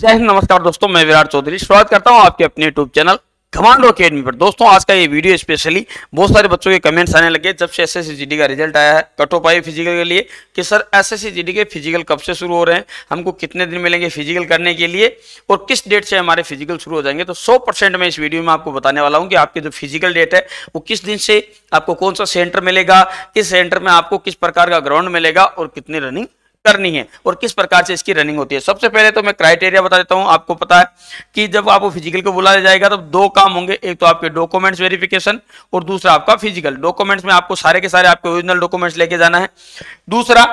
जय हिंद नमस्कार दोस्तों मैं विराट चौधरी स्वागत करता हूं आपके अपने यूट्यूब चैनल कमांडो अकेडमी पर दोस्तों आज का ये वीडियो स्पेशली बहुत सारे बच्चों के कमेंट्स आने लगे जब से एस एस का रिजल्ट आया है कट ऑफ आई फिजिकल के लिए कि सर एस एस के फिजिकल कब से शुरू हो रहे हैं हमको कितने दिन मिलेंगे फिजिकल करने के लिए और किस डेट से हमारे फिजिकल शुरू हो जाएंगे तो सौ परसेंट मैं इस वीडियो में आपको बताने वाला हूँ कि आपकी जो फिजिकल डेट है वो किस दिन से आपको कौन सा सेंटर मिलेगा किस सेंटर में आपको किस प्रकार का ग्राउंड मिलेगा और कितनी रनिंग करनी है और किस प्रकार से इसकी रनिंग होती है सबसे पहले तो मैं क्राइटेरिया बता देता हूँ आपको पता है कि जब आपको फिजिकल को बुलाया जाएगा तो दो काम होंगे एक तो आपके डॉक्यूमेंट्स वेरिफिकेशन और दूसरा आपका फिजिकल डॉक्यूमेंट्स में आपको सारे के सारे आपके ओरिजिनल डॉक्यूमेंट्स लेके जाना है दूसरा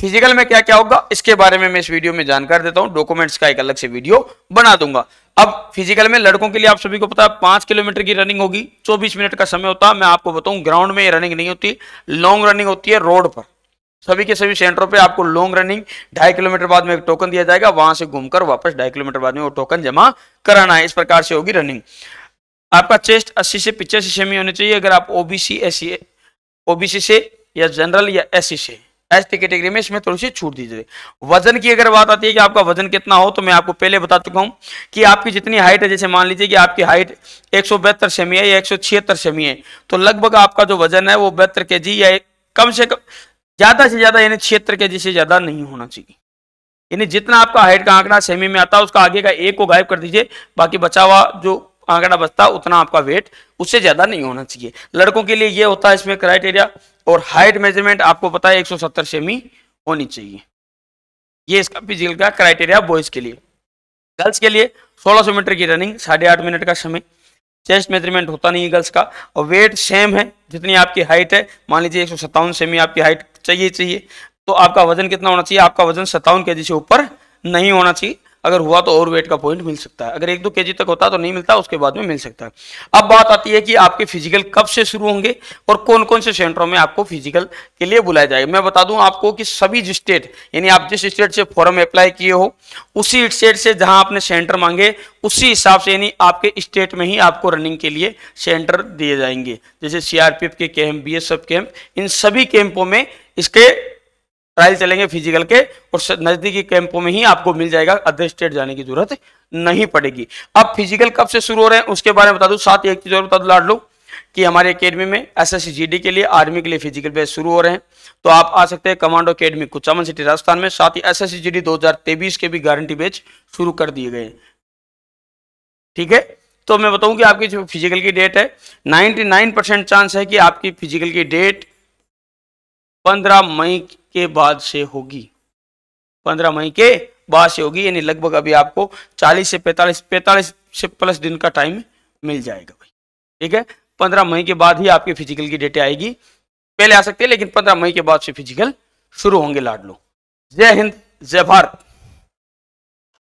फिजिकल में क्या क्या होगा इसके बारे में मैं इस वीडियो में जानकारी देता हूँ डॉक्यूमेंट्स का एक अलग से वीडियो बना दूंगा अब फिजिकल में लड़कों के लिए आप सभी को पता है पांच किलोमीटर की रनिंग होगी चौबीस मिनट का समय होता है मैं आपको बताऊं ग्राउंड में रनिंग नहीं होती लॉन्ग रनिंग होती है रोड पर सभी के सभी सेंटरों पे आपको लॉन्ग रनिंग ढाई किलोमीटर बाद में एक टोकन दिया जाएगा वहां से घूमकर वापस ढाई किलोमीटर बाद में वो टोकन जमा कराना है इस प्रकार से होगी रनिंग आपका चेस्ट 80 से पिचासी सेमी होना चाहिए अगर आप ओबीसी एस ओबीसी से या जनरल या एस e से एस टी कैटेगरी में इसमें थोड़ी सी छूट दीजिए वजन की अगर बात आती है कि आपका वजन कितना हो तो मैं आपको पहले बता चुका हूं कि आपकी जितनी हाइट है जैसे मान लीजिए कि आपकी हाइट एक सेमी है या एक सेमी है तो लगभग आपका जो वजन है वो बेहतर के जी या कम से कम ज्यादा से ज्यादा यानी क्षेत्र के जिसे ज्यादा नहीं होना चाहिए यानी जितना आपका हाइट का आंकड़ा सेमी में आता है उसका आगे का एक को गायब कर दीजिए बाकी बचा हुआ जो आंकड़ा बचता उतना आपका वेट उससे ज्यादा नहीं होना चाहिए लड़कों के लिए यह होता है इसमें क्राइटेरिया और हाइट मेजरमेंट आपको पता है 170 सेमी होनी चाहिए ये इसका फिजिकल का क्राइटेरिया बॉयज के लिए गर्ल्स के लिए 1600 मीटर की रनिंग साढ़े आठ मिनट का समय चेस्ट मेजरमेंट होता नहीं है गर्ल्स का और वेट सेम है जितनी आपकी हाइट है मान लीजिए एक सेमी आपकी हाइट चाहिए चाहिए तो आपका वजन कितना होना चाहिए आपका वजन सत्तावन के से ऊपर नहीं होना चाहिए अगर हुआ तो ओवर वेट का पॉइंट मिल सकता है अगर एक दो केजी तक होता तो नहीं मिलता उसके बाद में मिल सकता है अब बात आती है कि आपके फिजिकल कब से शुरू होंगे और कौन कौन से सेंटरों में आपको फिजिकल के लिए बुलाया जाएगा मैं बता दूं आपको कि सभी स्टेट यानी आप जिस स्टेट से फॉर्म अप्लाई किए हो उसी स्टेट से जहां आपने सेंटर मांगे उसी हिसाब से यानी आपके स्टेट में ही आपको रनिंग के लिए सेंटर दिए जाएंगे जैसे सीआरपीएफ के कैंप बी कैंप इन सभी कैंपों में इसके ट्रायल चलेंगे फिजिकल के और नज़दीकी कैंपों में ही आपको मिल जाएगा अदर स्टेट जाने की जरूरत नहीं पड़ेगी अब फिजिकल कब से शुरू हो रहे हैं उसके बारे में बता दो साथ एक चीज़ और बता दूं लाड लो कि हमारे अकेडमी में एसएससी जीडी के लिए आर्मी के लिए फिजिकल बैच शुरू हो रहे हैं तो आप आ सकते हैं commando academy Kuchaman city Rajasthan में साथ ही एसएससी जीडी 2023 के भी गारंटी बैच शुरू कर दिए गए ठीक है तो मैं बताऊं कि आपकी जो फिजिकल की डेट है 99 परसेंट चांस है कि आपकी फिजिकल की डेट पंद्रह मई के बाद से होगी पंद्रह मई के बाद से होगी यानी लगभग अभी आपको चालीस से पैंतालीस पैंतालीस से प्लस दिन का टाइम मिल जाएगा भाई ठीक है पंद्रह मई के बाद ही आपके फिजिकल की डेटे आएगी पहले आ सकती है लेकिन पंद्रह मई के बाद से फिजिकल शुरू होंगे लाडलो जय हिंद जय भारत